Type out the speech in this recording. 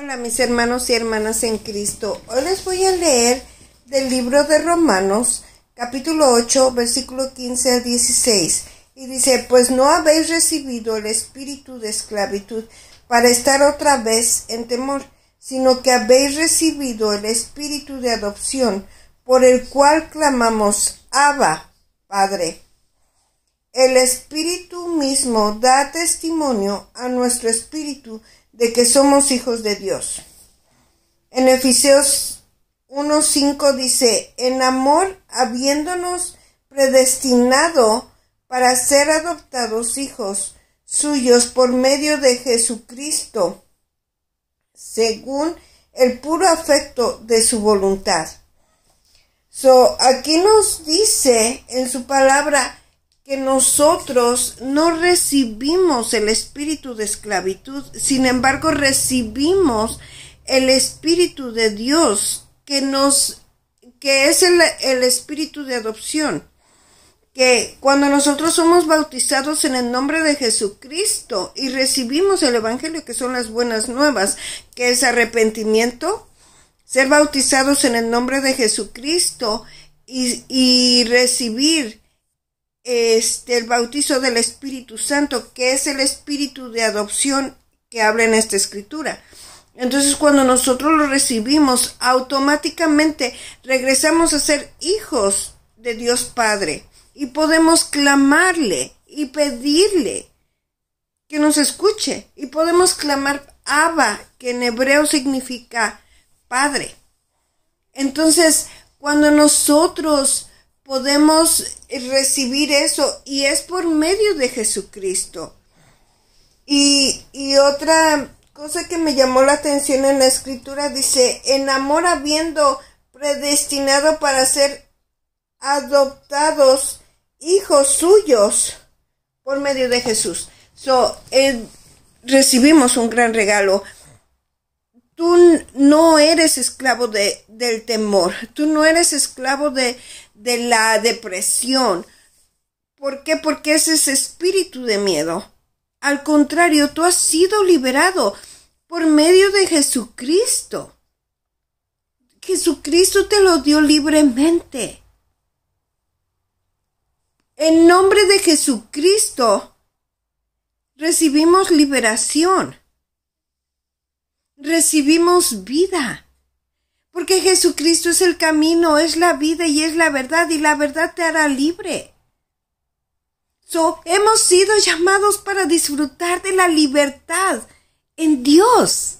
Hola mis hermanos y hermanas en Cristo. Hoy les voy a leer del libro de Romanos capítulo 8 versículo 15 al 16. Y dice, pues no habéis recibido el espíritu de esclavitud para estar otra vez en temor, sino que habéis recibido el espíritu de adopción por el cual clamamos Abba, Padre. El Espíritu mismo da testimonio a nuestro Espíritu de que somos hijos de Dios. En Efesios 1.5 dice, en amor habiéndonos predestinado para ser adoptados hijos suyos por medio de Jesucristo, según el puro afecto de su voluntad. So, aquí nos dice en su palabra que nosotros no recibimos el espíritu de esclavitud, sin embargo recibimos el espíritu de Dios que nos que es el, espíritu de adopción que cuando nosotros somos bautizados en el nombre de Jesucristo y recibimos el Evangelio, que son las buenas nuevas, que es arrepentimiento, ser bautizados en el nombre de Jesucristo y, y recibir este, el bautizo del Espíritu Santo, que es el Espíritu de adopción que habla en esta escritura. Entonces cuando nosotros lo recibimos, automáticamente regresamos a ser hijos de Dios Padre y podemos clamarle y pedirle que nos escuche y podemos clamar Abba, que en hebreo significa Padre. Entonces, cuando nosotros podemos recibir eso y es por medio de Jesucristo. Y, otra cosa que me llamó la atención en la escritura dice, en amor habiendo predestinado para ser adoptados hijos suyos por medio de Jesús. So, eh, recibimos un gran regalo, tú no eres esclavo del temor, tú no eres esclavo de, la depresión. ¿Por qué? Porque es ese espíritu de miedo. Al contrario, tú has sido liberado por medio de Jesucristo. Jesucristo te lo dio libremente. En nombre de Jesucristo recibimos liberación recibimos vida. Porque Jesucristo es el camino, es la vida y es la verdad y la verdad te hará libre. hemos sido llamados para disfrutar de la libertad en Dios,